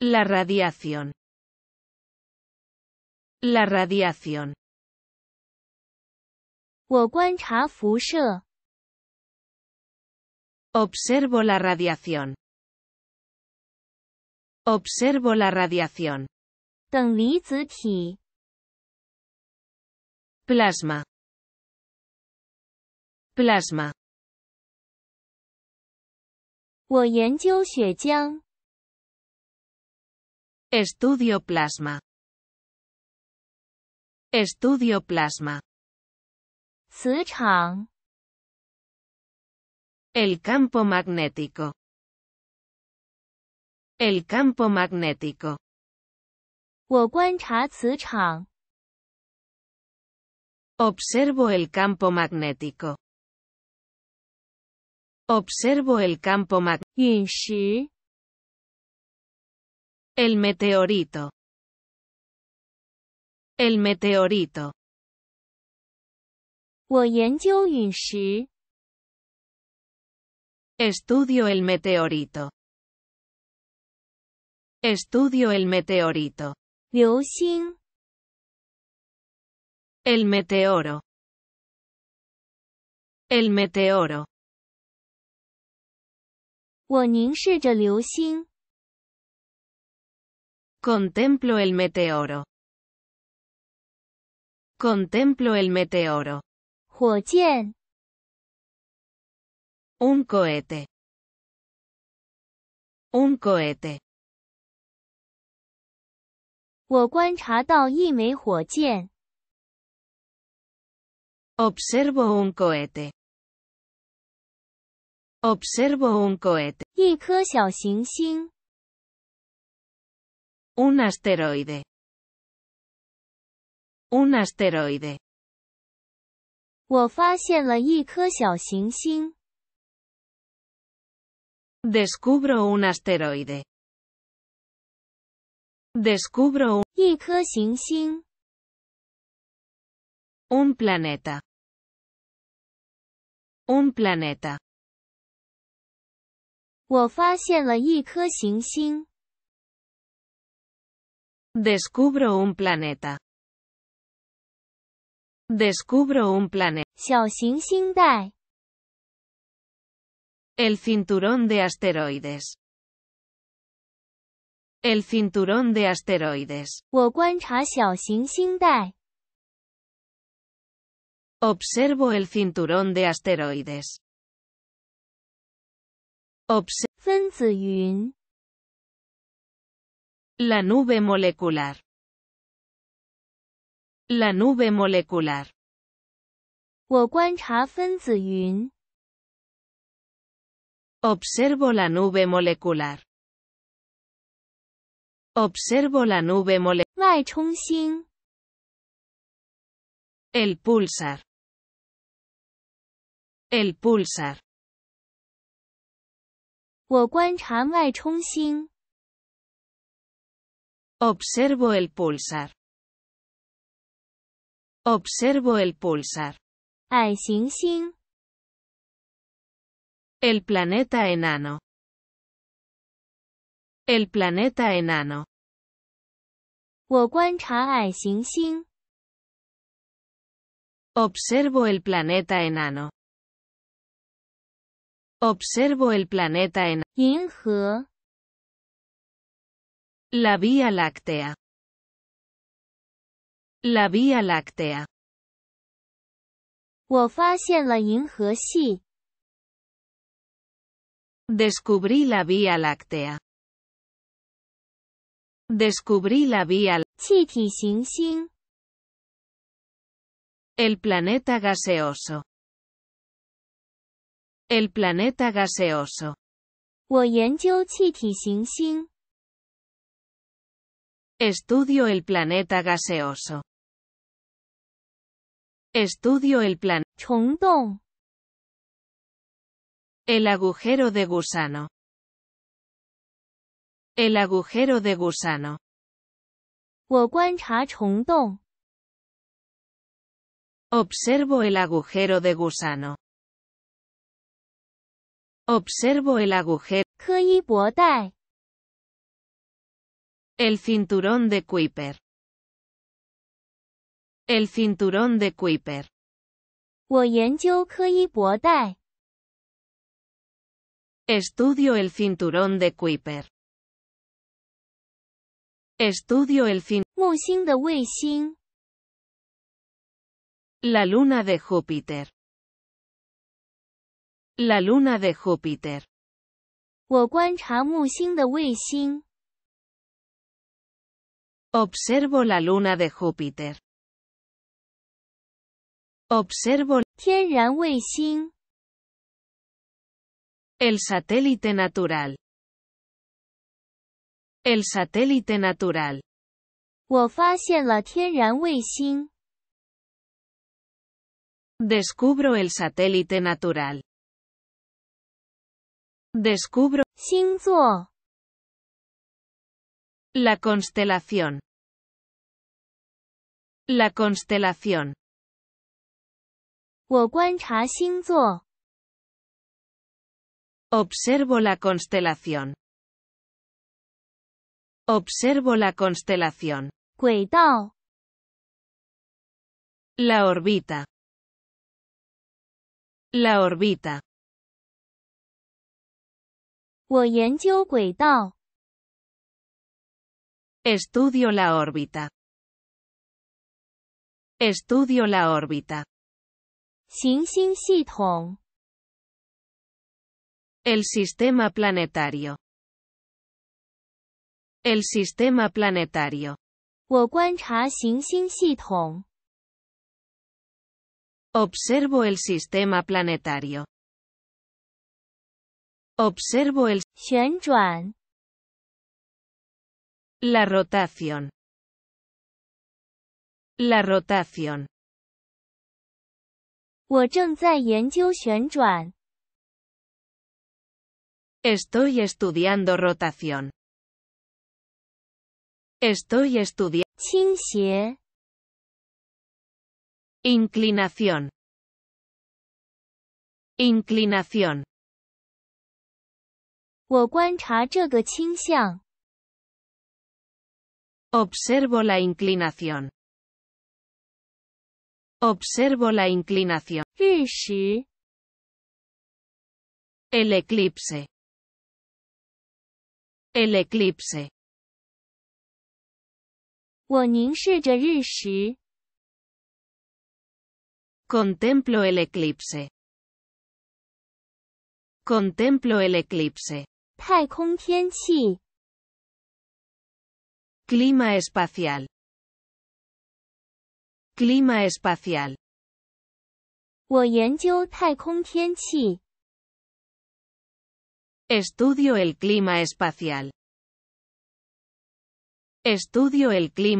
La radiación. La radiación. Observo la radiación. Observo la radiación. Plasma. Plasma. 我研究血浆. Estudio plasma. Estudio plasma. El campo magnético. El campo magnético. Observo el campo magnético. Observo el campo magnético. El meteorito. El meteorito. Estudio el meteorito. Estudio el meteorito. El meteoro. El meteoro. 我凝视着流星。Contemplo el meteoro. Contemplo el meteoro. 火箭。Un cohete. Un cohete. 我观察到一枚火箭。Observo un cohete. Observo un cohete. Un asteroide. Un asteroide. Descubro un asteroide. Descubro un Un planeta. Un planeta. Descubro un planeta. Descubro un planeta. El cinturón de asteroides. El cinturón de asteroides. Observo el cinturón de asteroides. Observo La nube molecular. La nube molecular. Observo la nube molecular. Observo la nube molecular. El pulsar. El pulsar. Observo el pulsar. Observo el pulsar. El planeta enano. El planeta enano. Observo el planeta enano. Observo el planeta en La Vía Láctea. La Vía Láctea. Descubrí la Vía Láctea. Descubrí la Vía El planeta gaseoso. El planeta gaseoso. estudio el planeta gaseoso. Estudio el plan. El agujero de gusano. El agujero de gusano. observo el agujero de gusano. Observo el agujero. El cinturón de Kuiper. El cinturón de Kuiper. Estudio el cinturón de Kuiper. Estudio el cinturón. Kuiper. La luna de Júpiter. La luna de Júpiter. observo la luna de Júpiter. Observo ¿El satélite natural. El satélite natural. descubro el satélite natural. Descubro. La constelación. La constelación. Observo la constelación. Observo la constelación. La órbita. La órbita. Estudio la órbita. Estudio la órbita. 行星系统. El sistema planetario. El sistema planetario. Observo el sistema planetario. Observo el 旋转, la rotación. La rotación. 我正在研究旋转. Estoy estudiando rotación. Estoy estudiando. Inclinación. Inclinación. Observo la inclinación. Observo la inclinación. El eclipse. El eclipse. Contemplo el eclipse. Contemplo el eclipse. Clima espacial. Clima espacial. Estudio el clima espacial. Estudio el clima.